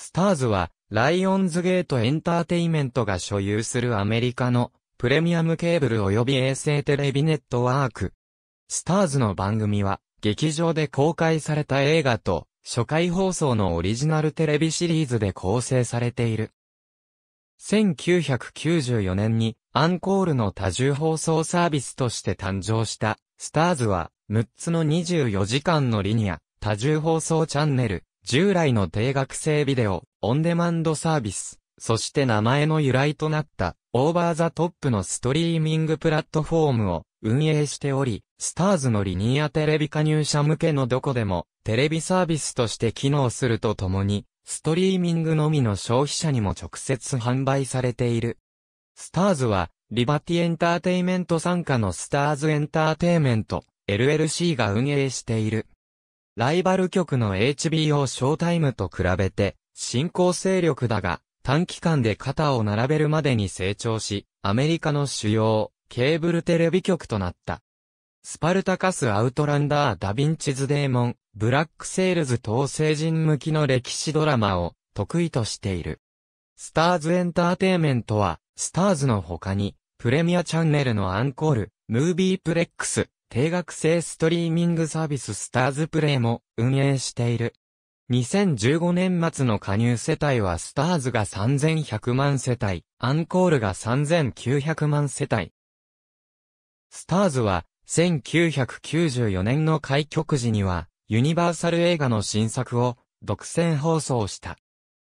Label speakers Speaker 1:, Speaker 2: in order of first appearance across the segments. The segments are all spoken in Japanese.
Speaker 1: スターズは、ライオンズゲートエンターテイメントが所有するアメリカのプレミアムケーブル及び衛星テレビネットワーク。スターズの番組は、劇場で公開された映画と、初回放送のオリジナルテレビシリーズで構成されている。1994年に、アンコールの多重放送サービスとして誕生した、スターズは、6つの24時間のリニア、多重放送チャンネル、従来の定額制ビデオ、オンデマンドサービス、そして名前の由来となった、オーバーザトップのストリーミングプラットフォームを運営しており、スターズのリニアテレビ加入者向けのどこでも、テレビサービスとして機能するとともに、ストリーミングのみの消費者にも直接販売されている。スターズは、リバティエンターテイメント傘下のスターズエンターテイメント、LLC が運営している。ライバル局の HBO ショータイムと比べて、新興勢力だが、短期間で肩を並べるまでに成長し、アメリカの主要、ケーブルテレビ局となった。スパルタカス・アウトランダー・ダヴィンチズ・デーモン、ブラック・セールズ等成人向きの歴史ドラマを得意としている。スターズエンターテイメントは、スターズの他に、プレミアチャンネルのアンコール、ムービープレックス、定額制ストリーミングサービススターズプレイも運営している。2015年末の加入世帯はスターズが3100万世帯、アンコールが3900万世帯。スターズは、1994年の開局時には、ユニバーサル映画の新作を独占放送した。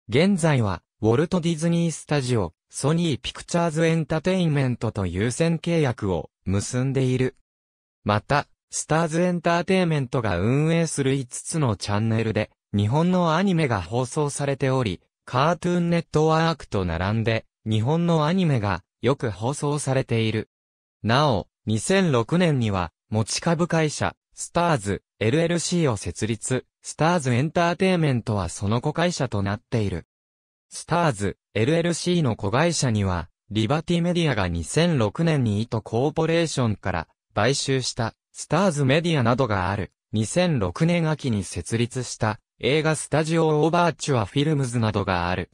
Speaker 1: 現在は、ウォルト・ディズニー・スタジオ、ソニー・ピクチャーズ・エンタテインメントと優先契約を結んでいる。また、スターズエンターテイメントが運営する5つのチャンネルで、日本のアニメが放送されており、カートゥーンネットワークと並んで、日本のアニメがよく放送されている。なお、2006年には、持ち株会社、スターズ、LLC を設立、スターズエンターテイメントはその子会社となっている。スターズ、LLC の子会社には、リバティメディアが2006年にイトコーポレーションから買収した、スターズメディアなどがある、2006年秋に設立した、映画スタジオオーバーチュアフィルムズなどがある。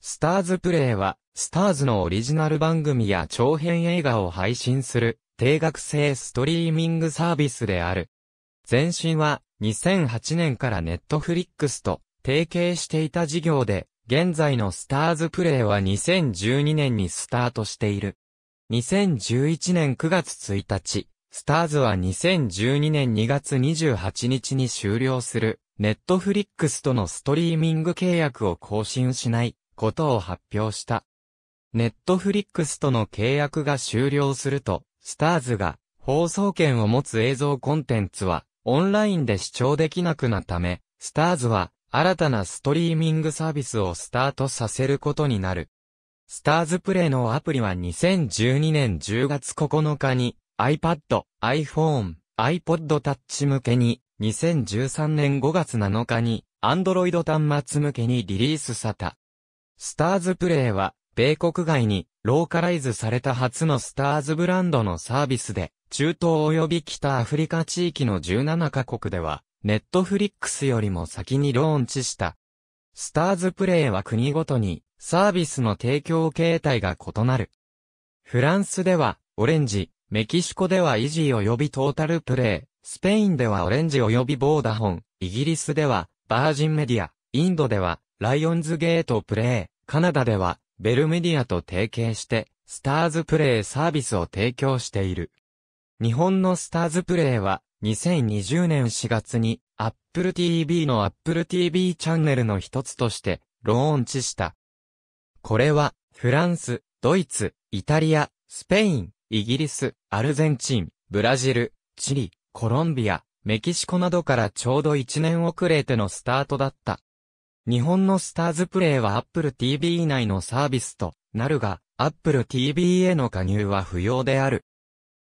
Speaker 1: スターズプレイは、スターズのオリジナル番組や長編映画を配信する、定額制ストリーミングサービスである。前身は、2008年からネットフリックスと提携していた事業で、現在のスターズプレイは2012年にスタートしている。2011年9月1日、スターズは2012年2月28日に終了する、ネットフリックスとのストリーミング契約を更新しないことを発表した。ネットフリックスとの契約が終了すると、スターズが放送権を持つ映像コンテンツはオンラインで視聴できなくなったため、スターズは新たなストリーミングサービスをスタートさせることになる。スターズプレイのアプリは2012年10月9日に iPad、iPhone、iPod Touch 向けに、2013年5月7日に、Android 端末向けにリリースされた。スターズプレイは、米国外に、ローカライズされた初のスターズブランドのサービスで、中東及び北アフリカ地域の17カ国では、ネットフリックスよりも先にローンチした。スターズプレイは国ごとに、サービスの提供形態が異なる。フランスでは、オレンジ、メキシコではイジー及びトータルプレイ、スペインではオレンジ及びボーダホン、イギリスではバージンメディア、インドではライオンズゲートプレイ、カナダではベルメディアと提携してスターズプレイサービスを提供している。日本のスターズプレイは2020年4月に Apple TV の Apple TV チャンネルの一つとしてローンチした。これはフランス、ドイツ、イタリア、スペイン、イギリス、アルゼンチン、ブラジル、チリ、コロンビア、メキシコなどからちょうど1年遅れてのスタートだった。日本のスターズプレイは Apple TV 内のサービスとなるが、Apple TV への加入は不要である。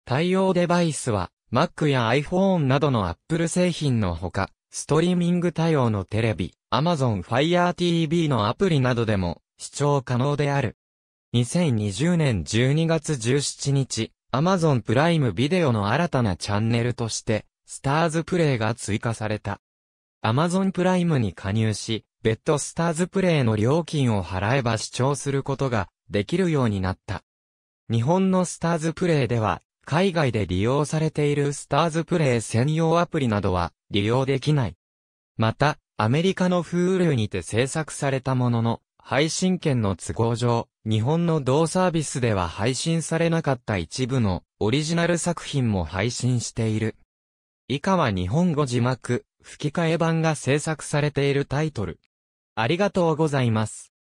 Speaker 1: 対応デバイスは、Mac や iPhone などの Apple 製品のほか、ストリーミング対応のテレビ、Amazon Fire TV のアプリなどでも視聴可能である。2020年12月17日、Amazon プライムビデオの新たなチャンネルとして、スターズプレイが追加された。Amazon プライムに加入し、別途スターズプレイの料金を払えば視聴することができるようになった。日本のスターズプレイでは、海外で利用されているスターズプレイ専用アプリなどは利用できない。また、アメリカのフールにて制作されたものの、配信権の都合上、日本の同サービスでは配信されなかった一部のオリジナル作品も配信している。以下は日本語字幕、吹き替え版が制作されているタイトル。ありがとうございます。